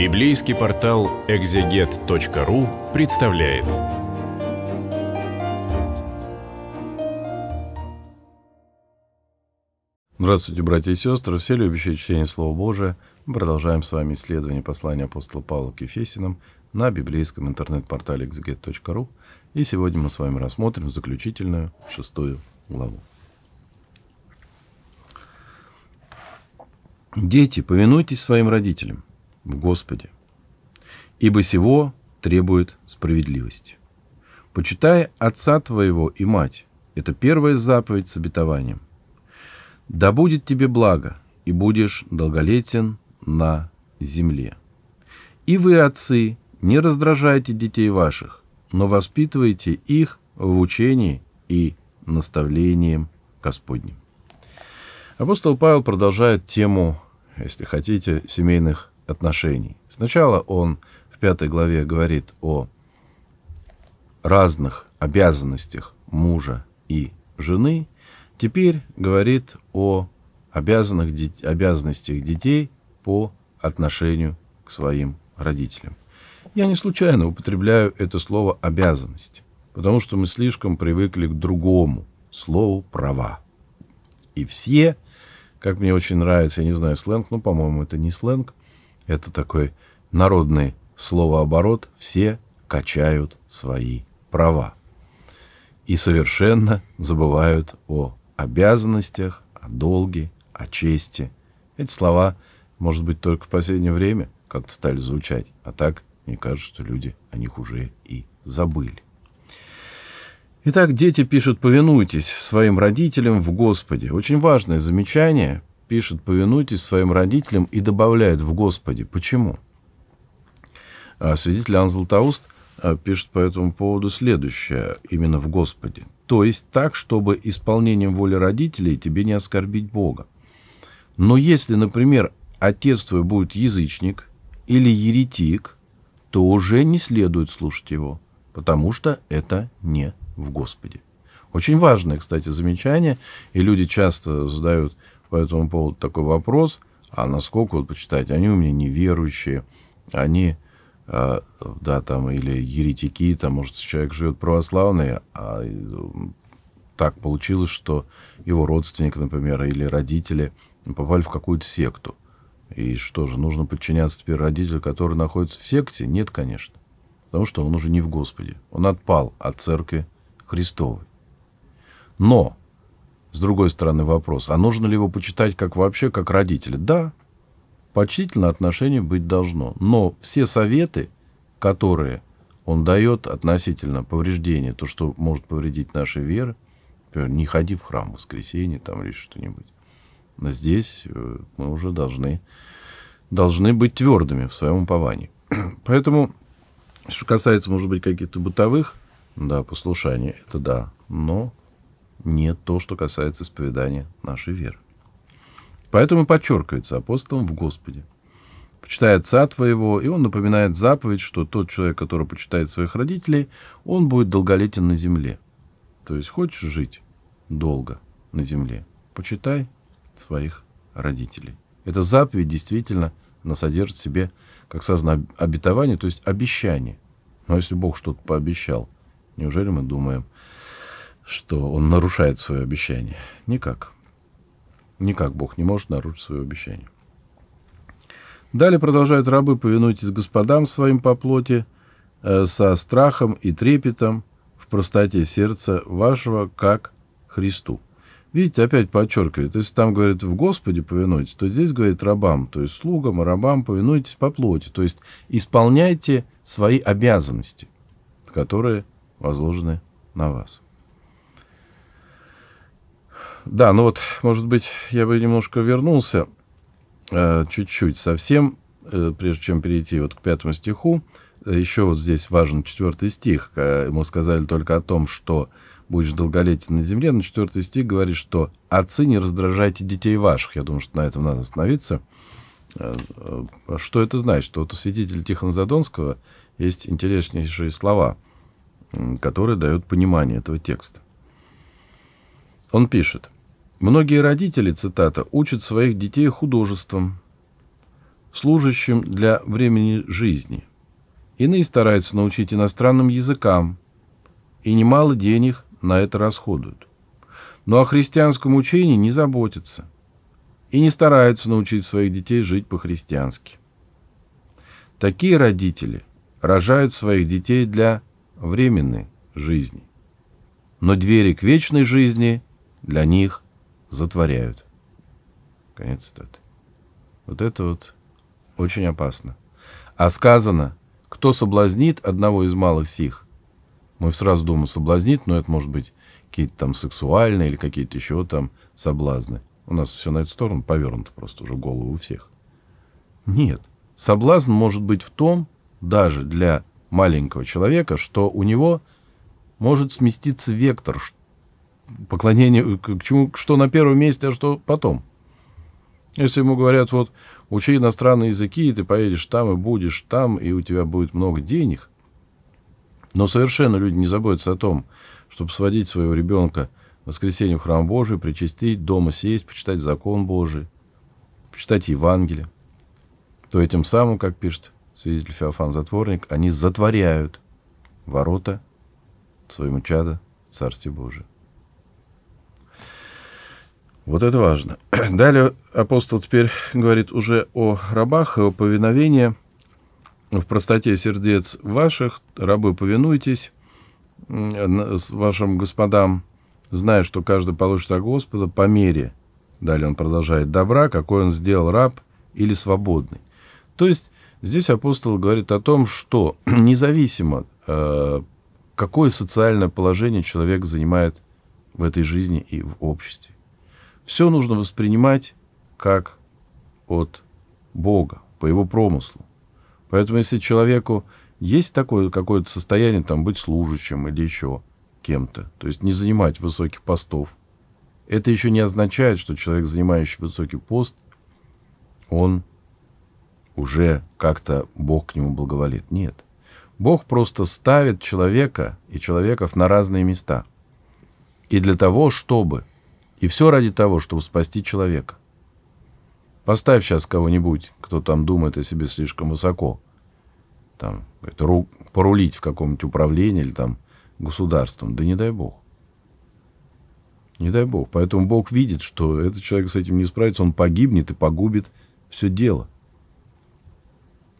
Библейский портал экзегет.ру представляет. Здравствуйте, братья и сестры, все любящие чтение Слова Божия. Мы продолжаем с вами исследование послания апостола Павла к Ефесиным на библейском интернет-портале exeget.ru. И сегодня мы с вами рассмотрим заключительную шестую главу. Дети, повинуйтесь своим родителям, в Господе. Ибо сего требует справедливость. Почитай отца твоего и мать. Это первая заповедь с обетованием. Да будет тебе благо, и будешь долголетен на земле. И вы, отцы, не раздражайте детей ваших, но воспитывайте их в учении и наставлением Господним. Апостол Павел продолжает тему, если хотите, семейных отношений. Сначала он в пятой главе говорит о разных обязанностях мужа и жены, теперь говорит о обязанных, обязанностях детей по отношению к своим родителям. Я не случайно употребляю это слово «обязанность», потому что мы слишком привыкли к другому слову «права». И все, как мне очень нравится, я не знаю сленг, но, по-моему, это не сленг – это такой народный словооборот «все качают свои права». И совершенно забывают о обязанностях, о долге, о чести. Эти слова, может быть, только в последнее время как-то стали звучать, а так, мне кажется, что люди о них уже и забыли. Итак, дети пишут «повинуйтесь своим родителям в Господе». Очень важное замечание, пишет «повинуйтесь своим родителям» и добавляет в Господе. Почему? А, свидетель Иоанн Златоуст а, пишет по этому поводу следующее, именно в Господе. То есть так, чтобы исполнением воли родителей тебе не оскорбить Бога. Но если, например, отец твой будет язычник или еретик, то уже не следует слушать его, потому что это не в Господе. Очень важное, кстати, замечание, и люди часто задают по этому поводу такой вопрос, а насколько, вот почитайте, они у меня неверующие, они, э, да, там, или еретики, там, может, человек живет православный, а так получилось, что его родственник, например, или родители попали в какую-то секту. И что же, нужно подчиняться теперь родителю, который находится в секте? Нет, конечно. Потому что он уже не в Господе. Он отпал от церкви Христовой. Но с другой стороны вопрос, а нужно ли его почитать как вообще, как родители? Да, почтительное отношение быть должно. Но все советы, которые он дает относительно повреждения, то, что может повредить нашей веры, например, не ходи в храм в воскресенье там, или что-нибудь, но здесь э, мы уже должны, должны быть твердыми в своем уповании. Поэтому, что касается, может быть, каких-то бытовых да, послушаний, это да, но не то, что касается исповедания нашей веры. Поэтому подчеркивается апостолом в Господе. «Почитай отца твоего», и он напоминает заповедь, что тот человек, который почитает своих родителей, он будет долголетен на земле. То есть хочешь жить долго на земле, почитай своих родителей. Эта заповедь действительно она содержит в себе, как сознание обетование, то есть обещание. Но если Бог что-то пообещал, неужели мы думаем, что он нарушает свое обещание. Никак. Никак Бог не может нарушить свое обещание. Далее продолжают рабы, повинуйтесь господам своим по плоти, э, со страхом и трепетом, в простоте сердца вашего, как Христу. Видите, опять подчеркивает, если там говорит «в Господе повинуйтесь», то здесь говорит «рабам», то есть слугам, рабам повинуйтесь по плоти, то есть исполняйте свои обязанности, которые возложены на вас. Да, ну вот, может быть, я бы немножко вернулся, э, чуть-чуть совсем, э, прежде чем перейти вот к пятому стиху. Еще вот здесь важен четвертый стих. Э, мы сказали только о том, что будешь долголетен на земле. На четвертый стих говорит, что «отцы, не раздражайте детей ваших». Я думаю, что на этом надо остановиться. Что это значит? Что вот у святителя Тихона Задонского есть интереснейшие слова, которые дают понимание этого текста. Он пишет – Многие родители, цитата, учат своих детей художеством, служащим для времени жизни. Иные стараются научить иностранным языкам, и немало денег на это расходуют. Но о христианском учении не заботятся и не стараются научить своих детей жить по-христиански. Такие родители рожают своих детей для временной жизни. Но двери к вечной жизни для них – затворяют. Конец цитаты. Вот это вот очень опасно. А сказано, кто соблазнит одного из малых сих, мы сразу думаем соблазнит, но это может быть какие-то там сексуальные или какие-то еще там соблазны. У нас все на эту сторону повернуто просто уже голову у всех. Нет. Соблазн может быть в том, даже для маленького человека, что у него может сместиться вектор, поклонение, к чему, что на первом месте, а что потом. Если ему говорят, вот, учи иностранные языки, и ты поедешь там, и будешь там, и у тебя будет много денег, но совершенно люди не заботятся о том, чтобы сводить своего ребенка в воскресенье в храм Божий, причастить, дома сесть, почитать закон Божий, почитать Евангелие, то этим самым, как пишет свидетель Феофан Затворник, они затворяют ворота своему чаду Царстве Божие. Вот это важно. Далее апостол теперь говорит уже о рабах и о повиновении. В простоте сердец ваших, рабы, повинуйтесь вашим господам, зная, что каждый получит от Господа по мере. Далее он продолжает добра, какой он сделал раб или свободный. То есть здесь апостол говорит о том, что независимо, э, какое социальное положение человек занимает в этой жизни и в обществе. Все нужно воспринимать как от Бога, по его промыслу. Поэтому если человеку есть такое какое-то состояние, там, быть служащим или еще кем-то, то есть не занимать высоких постов, это еще не означает, что человек, занимающий высокий пост, он уже как-то Бог к нему благоволит. Нет. Бог просто ставит человека и человеков на разные места. И для того, чтобы и все ради того, чтобы спасти человека. Поставь сейчас кого-нибудь, кто там думает о себе слишком высоко. Там, это ру, порулить в каком-нибудь управлении или там государством. Да не дай бог. Не дай бог. Поэтому Бог видит, что этот человек с этим не справится, он погибнет и погубит все дело.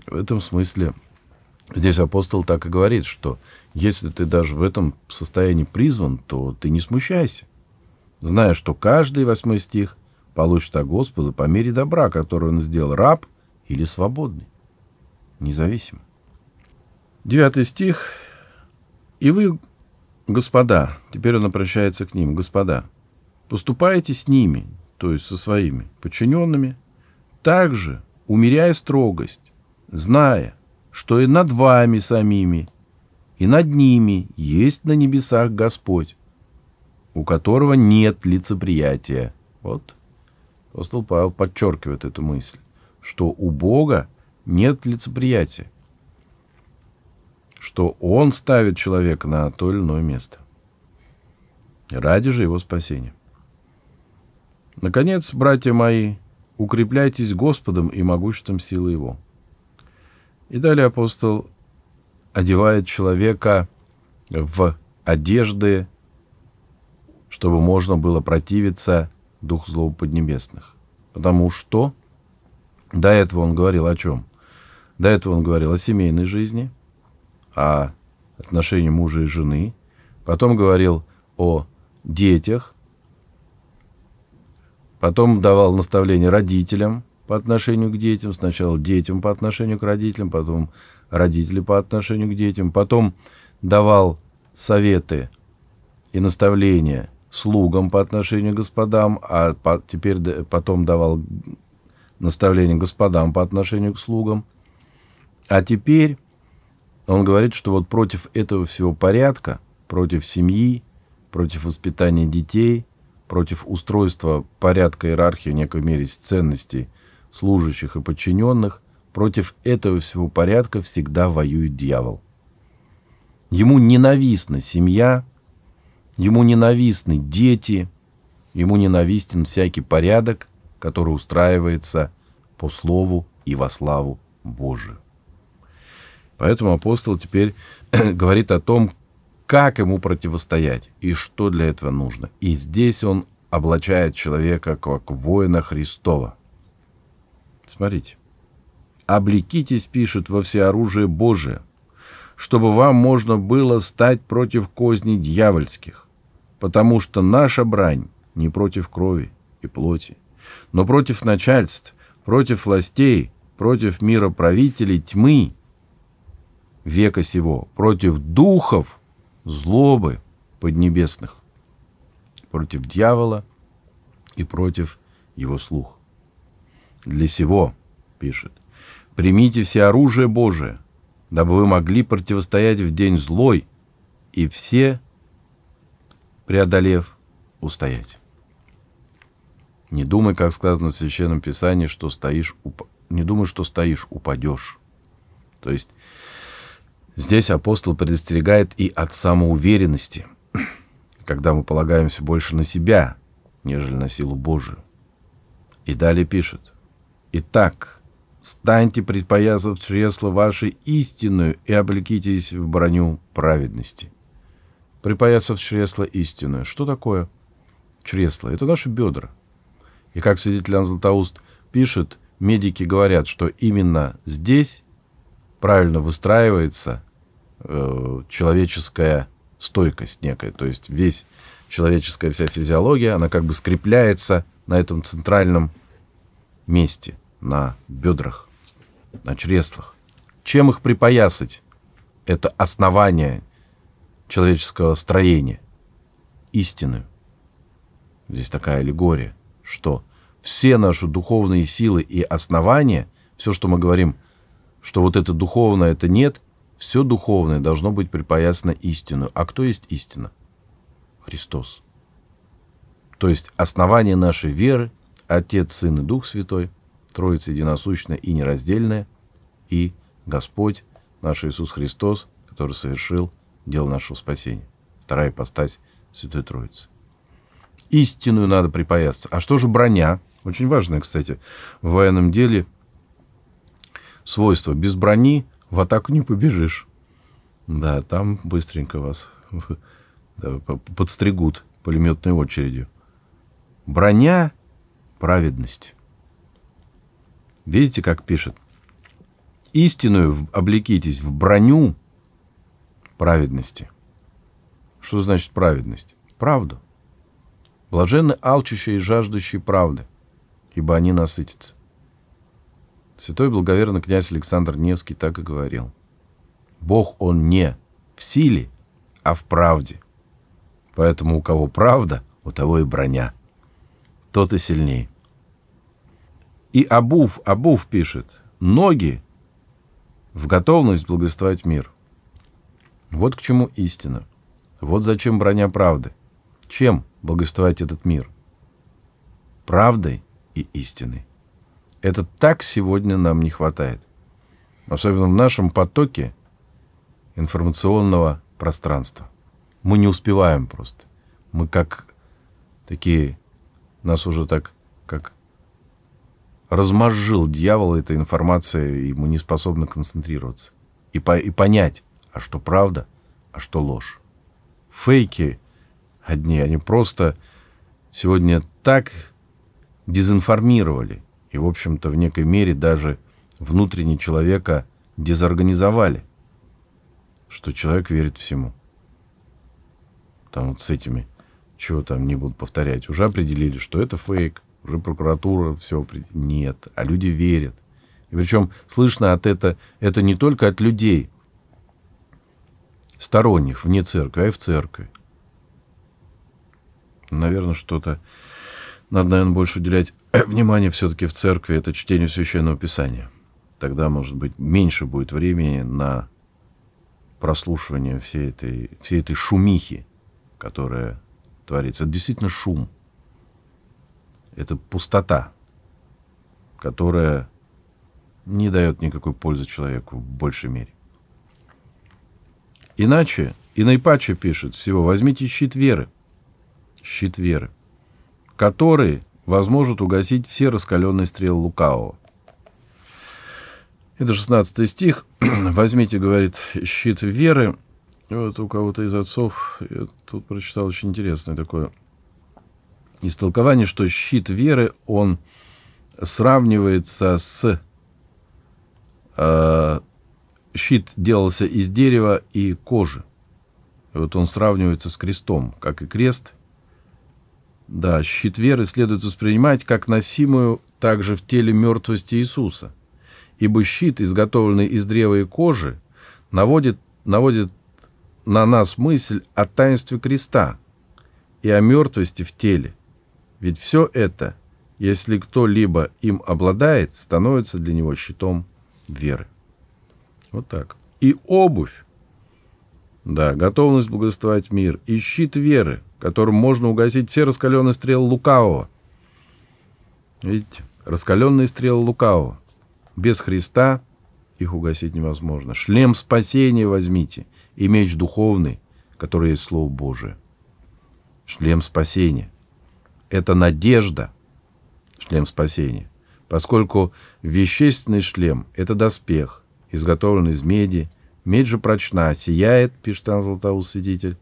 В этом смысле здесь апостол так и говорит, что если ты даже в этом состоянии призван, то ты не смущайся зная, что каждый восьмой стих получит от Господа по мере добра, который он сделал раб или свободный, независимо. Девятый стих. «И вы, господа, теперь он обращается к ним, господа, поступайте с ними, то есть со своими подчиненными, также умеряя строгость, зная, что и над вами самими, и над ними есть на небесах Господь, у которого нет лицеприятия. Вот апостол Павел подчеркивает эту мысль, что у Бога нет лицеприятия, что Он ставит человека на то или иное место ради же его спасения. Наконец, братья мои, укрепляйтесь Господом и могуществом силы Его. И далее апостол одевает человека в одежды чтобы можно было противиться дух злоу поднебесных. Потому что до этого он говорил о чем? До этого он говорил о семейной жизни, о отношении мужа и жены, потом говорил о детях, потом давал наставления родителям по отношению к детям, сначала детям по отношению к родителям, потом родители по отношению к детям, потом давал советы и наставления – слугам по отношению к господам, а по, теперь потом давал наставление господам по отношению к слугам. А теперь он говорит, что вот против этого всего порядка, против семьи, против воспитания детей, против устройства порядка иерархии в некой мере ценностей служащих и подчиненных, против этого всего порядка всегда воюет дьявол. Ему ненавистна семья, Ему ненавистны дети, ему ненавистен всякий порядок, который устраивается по слову и во славу Божию. Поэтому апостол теперь говорит о том, как ему противостоять и что для этого нужно. И здесь он облачает человека как воина Христова. Смотрите. «Облекитесь, — пишет, — во всеоружие Божие, чтобы вам можно было стать против козней дьявольских потому что наша брань не против крови и плоти, но против начальств, против властей, против мира правителей тьмы века сего, против духов злобы поднебесных, против дьявола и против его слух. Для сего, пишет, примите все оружие Божие, дабы вы могли противостоять в день злой, и все преодолев, устоять. Не думай, как сказано в Священном Писании, что стоишь, уп... не думай, что стоишь, упадешь. То есть здесь апостол предостерегает и от самоуверенности, когда мы полагаемся больше на себя, нежели на силу Божию. И далее пишет. «Итак, станьте, предпоясав чресло ваши истинную, и облекитесь в броню праведности» припаяться в чресло истинное. Что такое чресло? Это наши бедра. И как свидетель Иоанн Златоуст пишет, медики говорят, что именно здесь правильно выстраивается э, человеческая стойкость некая. То есть весь человеческая вся физиология, она как бы скрепляется на этом центральном месте, на бедрах, на чреслах. Чем их припоясать? Это основание человеческого строения, истинную. Здесь такая аллегория, что все наши духовные силы и основания, все, что мы говорим, что вот это духовное, это нет, все духовное должно быть припоясано истину. А кто есть истина? Христос. То есть основание нашей веры, Отец, Сын и Дух Святой, Троица единосущная и нераздельная, и Господь наш Иисус Христос, который совершил дело нашего спасения. Вторая постась Святой Троицы. Истинную надо припаяться. А что же броня? Очень важное, кстати, в военном деле свойство. Без брони в атаку не побежишь. Да, там быстренько вас да, подстригут пулеметной очередью. Броня — праведность. Видите, как пишет? Истинную облекитесь в броню, праведности. Что значит праведность? Правду. Блаженны алчущие и жаждущие правды, ибо они насытятся. Святой благоверный князь Александр Невский так и говорил. Бог он не в силе, а в правде. Поэтому у кого правда, у того и броня. Тот и сильнее. И Абув, Абув пишет, ноги в готовность благословить мир – вот к чему истина. Вот зачем броня правды. Чем благословлять этот мир? Правдой и истиной. Это так сегодня нам не хватает. Особенно в нашем потоке информационного пространства. Мы не успеваем просто. Мы как такие, нас уже так, как размозжил дьявол этой информацией, и мы не способны концентрироваться и, по, и понять, а что правда, а что ложь. Фейки одни, они просто сегодня так дезинформировали и, в общем-то, в некой мере даже внутренне человека дезорганизовали, что человек верит всему. Там вот с этими, чего там не будут повторять, уже определили, что это фейк, уже прокуратура все определила. Нет, а люди верят. И причем слышно от это, это не только от людей, сторонних, вне церкви, а и в церкви. Наверное, что-то... Надо, наверное, больше уделять внимание все-таки в церкви, это чтению Священного Писания. Тогда, может быть, меньше будет времени на прослушивание всей этой, всей этой шумихи, которая творится. Это действительно шум. Это пустота, которая не дает никакой пользы человеку в большей мере. Иначе, и наипаче пишет всего, возьмите щит веры. Щит веры. Который возможен угасить все раскаленные стрелы лукавого. Это 16 стих. «Возьмите, — говорит, — щит веры». Вот у кого-то из отцов, я тут прочитал очень интересное такое истолкование, что щит веры, он сравнивается с э, щит делался из дерева и кожи. И вот он сравнивается с крестом, как и крест. Да, щит веры следует воспринимать как носимую также в теле мертвости Иисуса. Ибо щит, изготовленный из древа и кожи, наводит, наводит на нас мысль о таинстве креста и о мертвости в теле. Ведь все это, если кто-либо им обладает, становится для него щитом веры. Вот так. И обувь. Да, готовность благословать мир. И щит веры, которым можно угасить все раскаленные стрелы лукавого. Видите? Раскаленные стрелы лукавого. Без Христа их угасить невозможно. Шлем спасения возьмите. И меч духовный, который есть Слово Божие. Шлем спасения. Это надежда. Шлем спасения. Поскольку вещественный шлем – это доспех изготовлен из меди. Медь же прочна, сияет, пишет Иоанн Златоуст свидетель,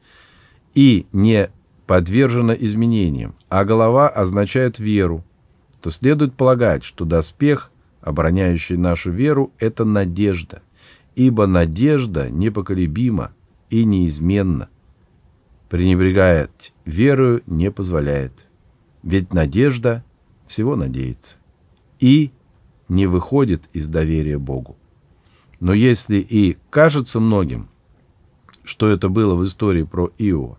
и не подвержена изменениям, а голова означает веру, то следует полагать, что доспех, обороняющий нашу веру, это надежда, ибо надежда непоколебима и неизменна. Пренебрегает верою не позволяет. Ведь надежда всего надеется. И не выходит из доверия Богу. Но если и кажется многим, что это было в истории про Ио,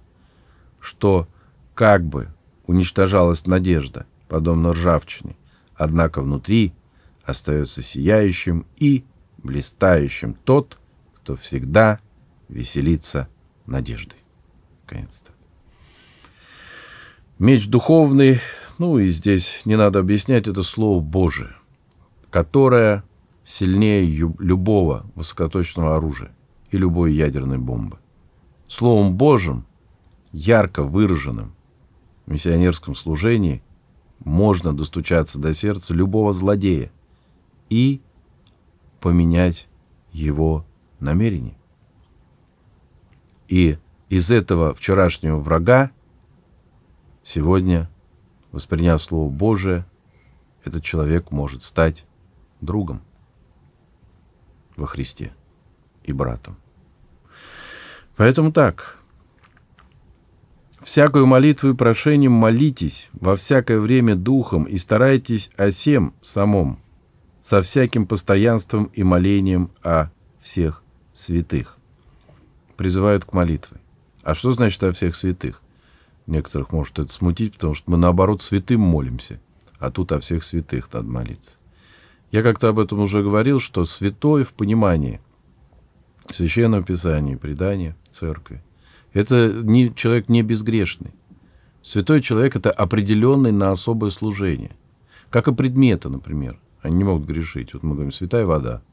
что как бы уничтожалась надежда, подобно ржавчине, однако внутри остается сияющим и блистающим тот, кто всегда веселится надеждой. Конец цитаты. Меч духовный, ну и здесь не надо объяснять это слово Божие, которое сильнее любого высокоточного оружия и любой ядерной бомбы. Словом Божьим, ярко выраженным в миссионерском служении, можно достучаться до сердца любого злодея и поменять его намерение. И из этого вчерашнего врага сегодня, восприняв Слово Божие, этот человек может стать другом во Христе и братом. Поэтому так. Всякую молитву и прошением молитесь во всякое время духом и старайтесь о всем самом, со всяким постоянством и молением о всех святых. Призывают к молитве. А что значит о всех святых? Некоторых может это смутить, потому что мы наоборот святым молимся, а тут о всех святых надо молиться. Я как-то об этом уже говорил, что святой в понимании Священного Писания, предания Церкви, это не, человек не безгрешный. Святой человек – это определенный на особое служение. Как и предметы, например. Они не могут грешить. Вот мы говорим, святая вода.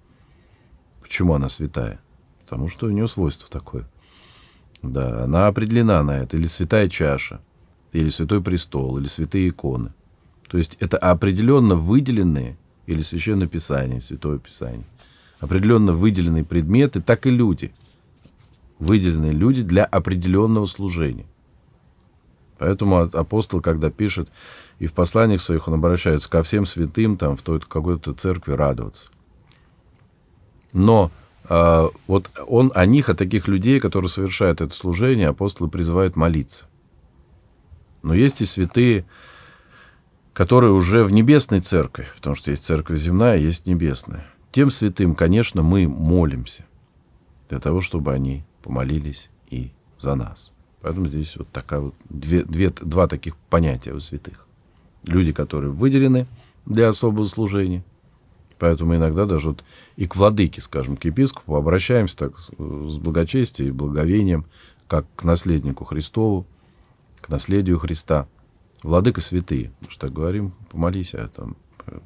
Почему она святая? Потому что у нее свойство такое. Да, она определена на это. Или святая чаша, или святой престол, или святые иконы. То есть это определенно выделенные или Священное Писание, Святое Писание. Определенно выделенные предметы, так и люди. Выделенные люди для определенного служения. Поэтому апостол, когда пишет, и в посланиях своих он обращается ко всем святым, там, в той какой-то церкви радоваться. Но э, вот он о них, о таких людей, которые совершают это служение, апостолы призывают молиться. Но есть и святые, которые уже в небесной церкви, потому что есть церковь земная, есть небесная. Тем святым, конечно, мы молимся для того, чтобы они помолились и за нас. Поэтому здесь вот такая вот две, две, два таких понятия у святых. Люди, которые выделены для особого служения. Поэтому иногда даже вот и к владыке, скажем, к епископу обращаемся так с благочестием и благовением, как к наследнику Христову, к наследию Христа – владыка святые, что так говорим, помолись, о этом.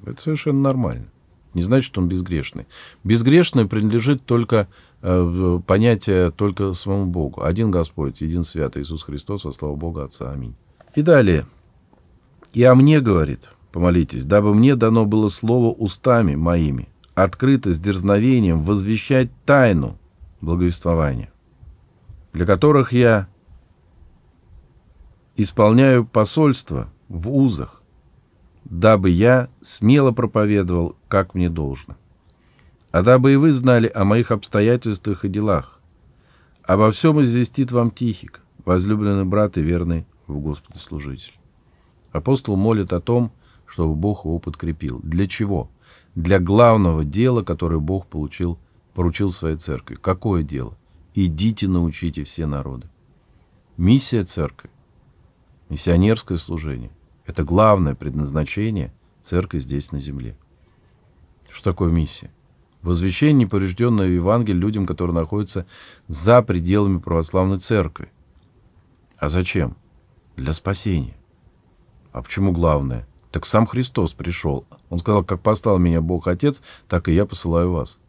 Это совершенно нормально. Не значит, что он безгрешный. Безгрешный принадлежит только э, понятие только самому Богу. Один Господь, един Святый Иисус Христос, во славу Бога Отца. Аминь. И далее. «И о мне, — говорит, — помолитесь, дабы мне дано было слово устами моими, открыто с дерзновением возвещать тайну благовествования, для которых я исполняю посольство в узах, дабы я смело проповедовал, как мне должно. А дабы и вы знали о моих обстоятельствах и делах. Обо всем известит вам Тихик, возлюбленный брат и верный в Господа служитель. Апостол молит о том, чтобы Бог его подкрепил. Для чего? Для главного дела, которое Бог получил, поручил своей церкви. Какое дело? Идите научите все народы. Миссия церкви Миссионерское служение – это главное предназначение церкви здесь, на земле. Что такое миссия? Возвещение непорежденного Евангелия людям, которые находятся за пределами православной церкви. А зачем? Для спасения. А почему главное? Так сам Христос пришел. Он сказал, как послал меня Бог Отец, так и я посылаю вас.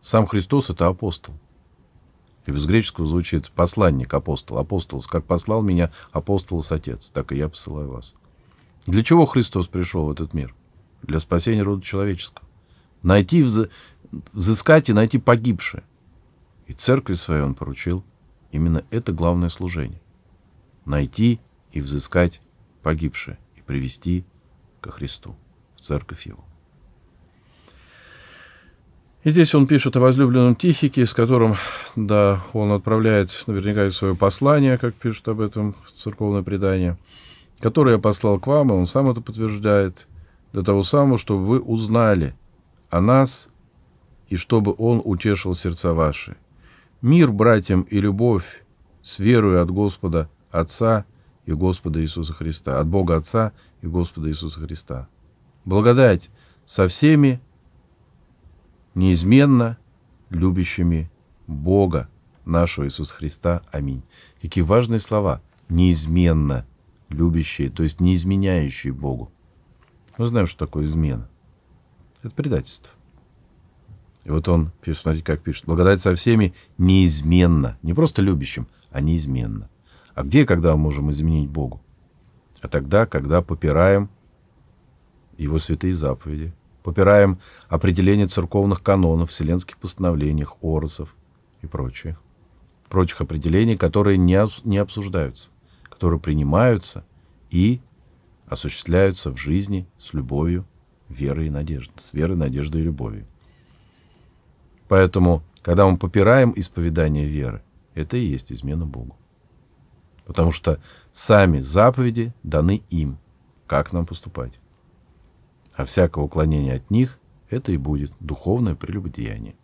Сам Христос – это апостол. И с греческого звучит посланник, апостол, апостол, Как послал меня апостолос Отец, так и я посылаю вас. Для чего Христос пришел в этот мир? Для спасения рода человеческого. Найти, взы... взыскать и найти погибшее. И церкви своей он поручил именно это главное служение. Найти и взыскать погибшее и привести ко Христу, в церковь его здесь он пишет о возлюбленном Тихике, с которым, да, он отправляет наверняка и свое послание, как пишет об этом церковное предание, которое я послал к вам, и он сам это подтверждает, для того самого, чтобы вы узнали о нас, и чтобы он утешил сердца ваши. Мир братьям и любовь с верою от Господа Отца и Господа Иисуса Христа, от Бога Отца и Господа Иисуса Христа. Благодать со всеми неизменно любящими Бога нашего Иисуса Христа. Аминь. Какие важные слова. Неизменно любящие, то есть неизменяющие Богу. Мы знаем, что такое измена. Это предательство. И вот он, пишет, смотрите, как пишет, благодать со всеми неизменно, не просто любящим, а неизменно. А где, и когда мы можем изменить Богу? А тогда, когда попираем Его святые заповеди, попираем определение церковных канонов, вселенских постановлениях, оросов и прочих, прочих определений, которые не, не обсуждаются, которые принимаются и осуществляются в жизни с любовью, верой и надеждой, с верой, надеждой и любовью. Поэтому, когда мы попираем исповедание веры, это и есть измена Богу. Потому что сами заповеди даны им, как нам поступать а всякое уклонение от них – это и будет духовное прелюбодеяние.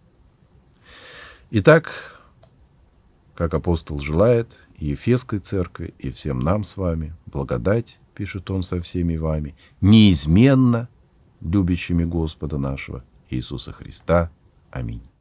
Итак, как апостол желает и Ефесской церкви, и всем нам с вами, благодать, пишет он со всеми вами, неизменно любящими Господа нашего Иисуса Христа. Аминь.